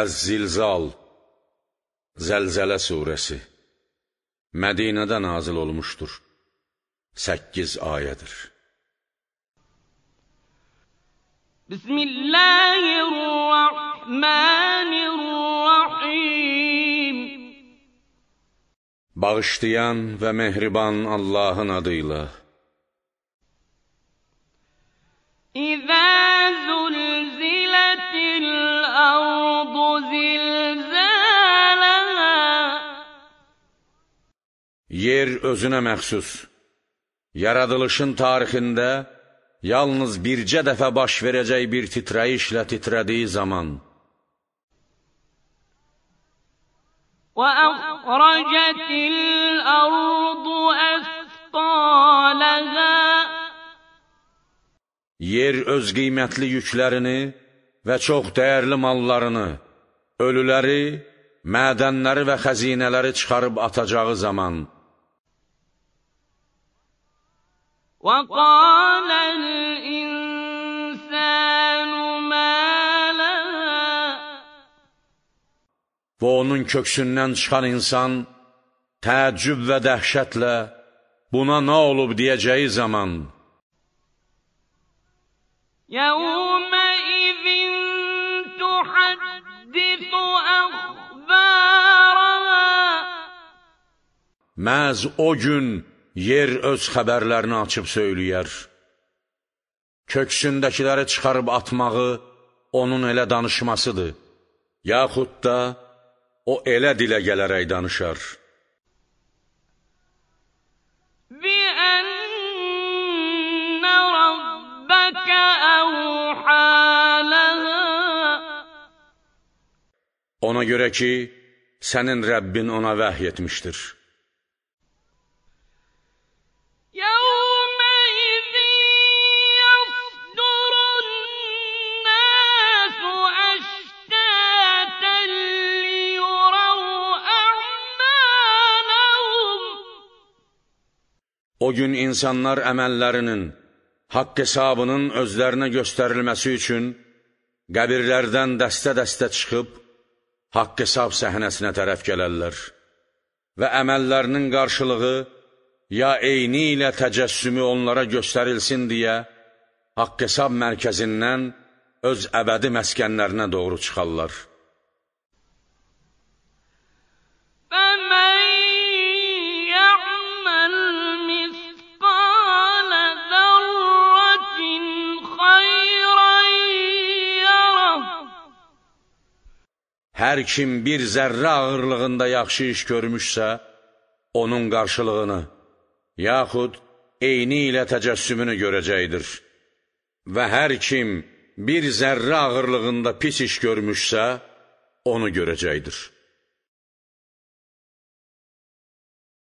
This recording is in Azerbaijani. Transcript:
Əz-Zilzal Zəlzələ surəsi Mədinədə nazil olmuşdur. 8 ayədir. Bismillahirrahmanirrahim Bağışlayan və mehriban Allahın adıyla İzə Yer özünə məxsus, yaradılışın tarixində yalnız bircə dəfə baş verəcək bir titrəyişlə titrədiyi zaman, وأخرجت الأرض أثقالها Yer öz qiymətli yüklərini və çox dəyərli mallarını, ölüləri, mədənləri və xəzinələri çıxarıb atacağı zaman وقال Bu onun köksündən çıxan insan təəccüb və dəhşətlə buna nə olub deyəcəyi zaman Yəvmə izin tuhaddithu əxbərəmə Məz o gün Yer öz xəbərlərini açıb söyləyər. Köksündəkiləri çıxarıb atmağı onun elə danışmasıdır. Yaxud da o elə dilə gələrək danışar. Bi'ənnə rabbəkə əvhələhə Ona görə ki, sənin Rəbbin ona vəhy etmişdir. O gün insanlar əməllərinin, haqq hesabının özlərinə göstərilməsi üçün qəbirlərdən dəstə-dəstə çıxıb, haqq hesab səhnəsinə tərəf gələrlər və əməllərinin qarşılığı ya eyni ilə təcəssümü onlara göstərilsin deyə haqq hesab mərkəzindən öz əbədi məskənlərinə doğru çıxarlar. Hər kim bir zərrə ağırlığında yaxşı iş görmüşsə, onun qarşılığını, yaxud eyni ilə təcəssümünü görəcəkdir. Və hər kim bir zərrə ağırlığında pis iş görmüşsə, onu görəcəkdir.